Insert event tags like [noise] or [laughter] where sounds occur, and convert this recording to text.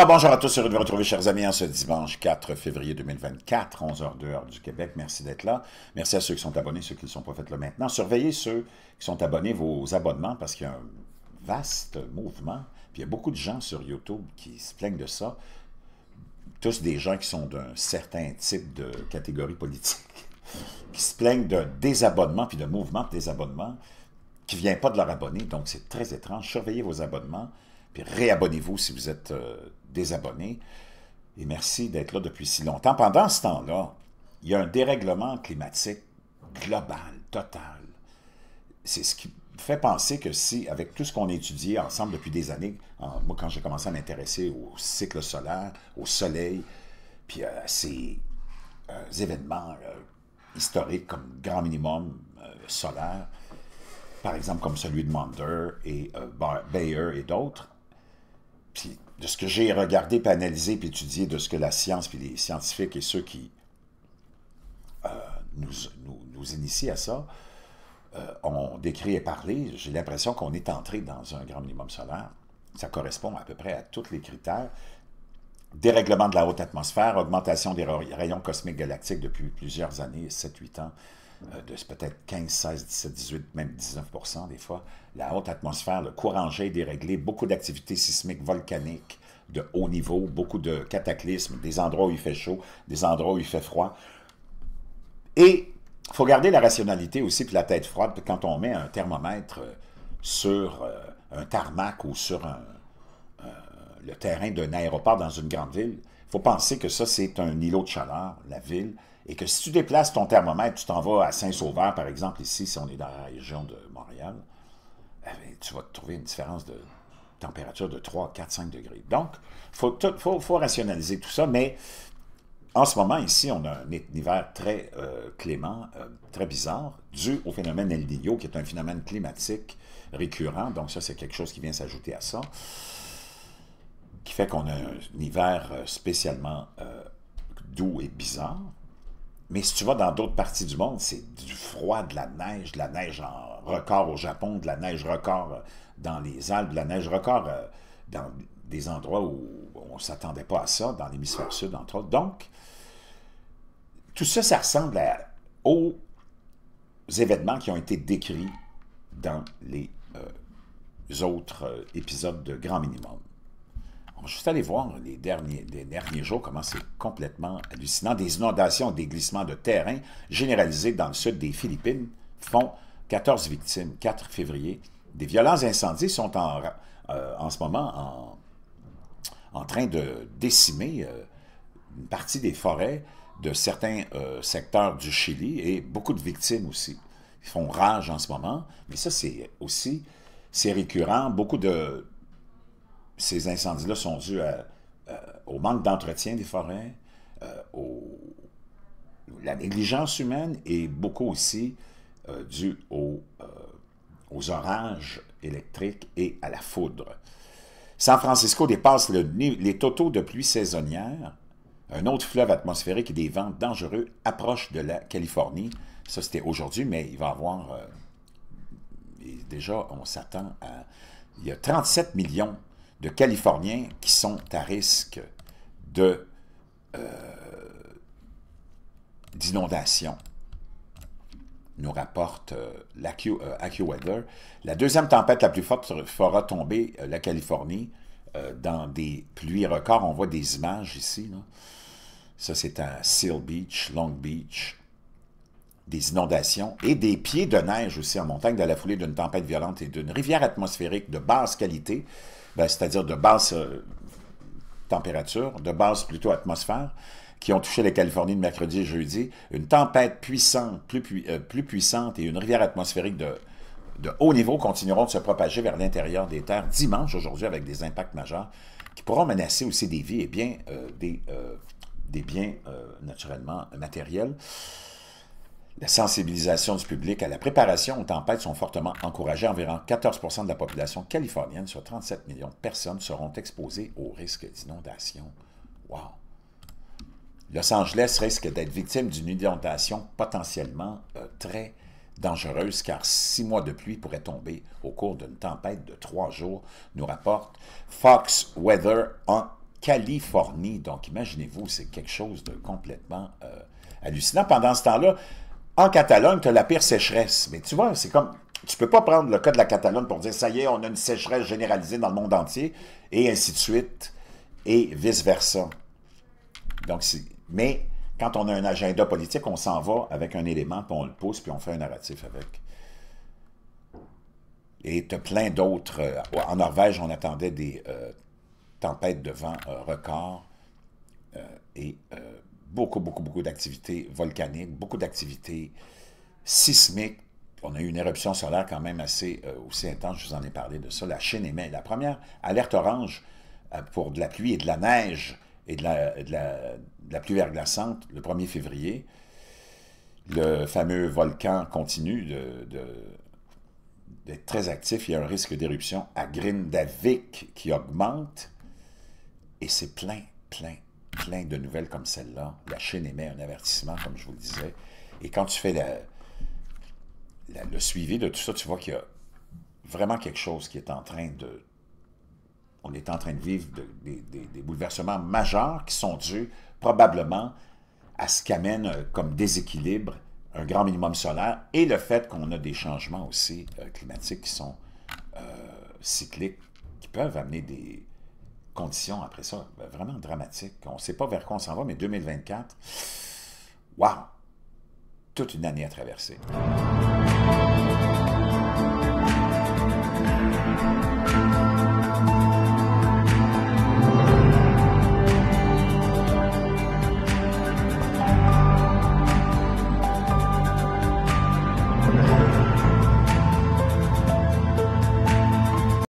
Ah, bonjour à tous, heureux de vous retrouver chers amis en ce dimanche 4 février 2024, 11h2 du Québec. Merci d'être là. Merci à ceux qui sont abonnés, ceux qui ne sont pas faits là maintenant. Surveillez ceux qui sont abonnés, vos abonnements, parce qu'il y a un vaste mouvement. Puis il y a beaucoup de gens sur YouTube qui se plaignent de ça. Tous des gens qui sont d'un certain type de catégorie politique, [laughs] qui se plaignent de désabonnement, puis de mouvement de désabonnement, qui ne vient pas de leur abonnés, Donc c'est très étrange. Surveillez vos abonnements. Puis réabonnez-vous si vous êtes euh, désabonné. Et merci d'être là depuis si longtemps. Pendant ce temps-là, il y a un dérèglement climatique global, total. C'est ce qui fait penser que si, avec tout ce qu'on a étudié ensemble depuis des années, moi quand j'ai commencé à m'intéresser au cycle solaire, au soleil, puis euh, à ces euh, événements historiques comme grand minimum solaire, par exemple comme celui de Mander et Bayer et d'autres, de ce que j'ai regardé, analysé, puis étudié, de ce que la science, puis les scientifiques et ceux qui euh, nous, nous, initient à ça euh, ont décrit et parlé, j'ai l'impression qu'on est entré dans un grand minimum solaire. Ça correspond à peu près à tous les critères. Dérèglement de la haute atmosphère, augmentation des rayons cosmiques galactiques depuis plusieurs années, 7-8 ans, euh, de peut-être 15, 16, 17, 18, même 19 des fois. La haute atmosphère, le courant jet déréglé, beaucoup d'activités sismiques, volcaniques de haut niveau, beaucoup de cataclysmes, des endroits où il fait chaud, des endroits où il fait froid. Et il faut garder la rationalité aussi, puis la tête froide, quand on met un thermomètre euh, sur euh, un tarmac ou sur un, le terrain d'un aéroport dans une grande ville, il faut penser que ça, c'est un îlot de chaleur, la ville, et que si tu déplaces ton thermomètre, tu t'en vas à Saint-Sauveur, par exemple, ici, si on est dans la région de Montréal, eh tu vas trouver une différence de température de 3, 4, 5 degrés. Donc, il faut, faut, rationaliser tout ça, mais en ce moment, ici, on a un hiver très euh, clément, euh, très bizarre, dû au phénomène El Niño, qui est un phénomène climatique récurrent. Donc, ça, c'est quelque chose qui vient s'ajouter à ça qui fait qu'on a un hiver euh, spécialement euh, doux et bizarre. Mais si tu vas dans d'autres parties du monde, c'est du froid, de la neige, de la neige en record au Japon, de la neige record euh, dans les Alpes, de la neige record dans des endroits où on ne s'attendait pas à ça, dans l'hémisphère sud, entre autres. Donc, tout ça, ça ressemble aux événements qui ont été décrits dans les autres épisodes de Grand Minimum je suis allé voir les derniers, derniers jours comment c'est complètement hallucinant. Des inondations, des glissements de terrain généralisés dans le sud des Philippines font 14 victimes, 4 février. Des violents incendies sont en, euh, en ce moment en, en, train de décimer euh, une partie des forêts de certains euh, secteurs du Chili et beaucoup de victimes aussi. Ils font rage en ce moment, mais ça, c'est aussi, c'est récurrent. Beaucoup de ces incendies-là sont dus euh, au manque d'entretien des forêts, à euh, au, la négligence humaine et beaucoup aussi euh, dû aux orages électriques et à la foudre. San Francisco dépasse les totaux de pluie saisonnière. Un autre fleuve atmosphérique et des vents dangereux approche de la Californie. Ça, c'était aujourd'hui, mais il va y avoir... déjà, on s'attend à... Il y a 37 millions de Californiens qui sont à risque de euh, d'inondation, nous rapporte euh, euh, AccuWeather. La deuxième tempête la plus forte fera tomber euh, la Californie dans des pluies records. On voit des images ici. Ça, c'est à Seal Beach, Long Beach, des inondations et des pieds de neige aussi en montagne dans la foulée d'une tempête violente et d'une rivière atmosphérique de basse qualité ben, c'est-à-dire de basse euh, température, de basse plutôt atmosphère, qui ont touché la Californie de mercredi et jeudi, une tempête puissante, plus, euh, plus puissante et une rivière atmosphérique de, de haut niveau continueront de se propager vers l'intérieur des terres dimanche aujourd'hui avec des impacts majeurs qui pourront menacer aussi des vies et bien euh, des, des biens naturellement matériels. La sensibilisation du public à la préparation aux tempêtes sont fortement encouragées. Environ 14 de la population californienne sur 37 millions de personnes seront exposées au risque d'inondation. Wow! Los Angeles risque d'être victime d'une inondation potentiellement euh, très dangereuse car six mois de pluie pourraient tomber au cours d'une tempête de trois jours, nous rapporte Fox Weather en Californie. Donc imaginez-vous, c'est quelque chose de complètement euh, hallucinant. Pendant ce temps-là, en Catalogne, tu as la pire sécheresse. Mais tu vois, c'est comme. Tu ne peux pas prendre le cas de la Catalogne pour dire ça y est, on a une sécheresse généralisée dans le monde entier, et ainsi de suite, et vice-versa. Donc, mais quand on a un agenda politique, on s'en va avec un élément, puis on le pousse, puis on fait un narratif avec. Et tu as plein d'autres. Euh, en Norvège, on attendait des euh, tempêtes de vent record. Euh, records. et beaucoup, beaucoup, beaucoup d'activités volcaniques, beaucoup d'activités sismiques. On a eu une éruption solaire quand même assez euh, aussi intense, je vous en ai parlé de ça. La Chine émet la première alerte orange euh, pour de la pluie et de la neige et de la, pluie verglaçante le 1er février. Le fameux volcan continue d'être très actif. Il y a un risque d'éruption à Grindavik qui augmente. Et c'est plein, plein, plein de nouvelles comme celle-là. La Chine émet un avertissement, comme je vous le disais. Et quand tu fais le suivi de tout ça, tu vois qu'il y a vraiment quelque chose qui est en train de... On est en train de vivre des bouleversements majeurs qui sont dus probablement à ce qu'amène euh, comme déséquilibre un grand minimum solaire et le fait qu'on a des changements aussi euh, climatiques qui sont euh, cycliques, qui peuvent amener des, conditions après ça, ben, vraiment dramatiques. On ne sait pas vers quoi on s'en va, mais 2024, waouh, toute une année à traverser.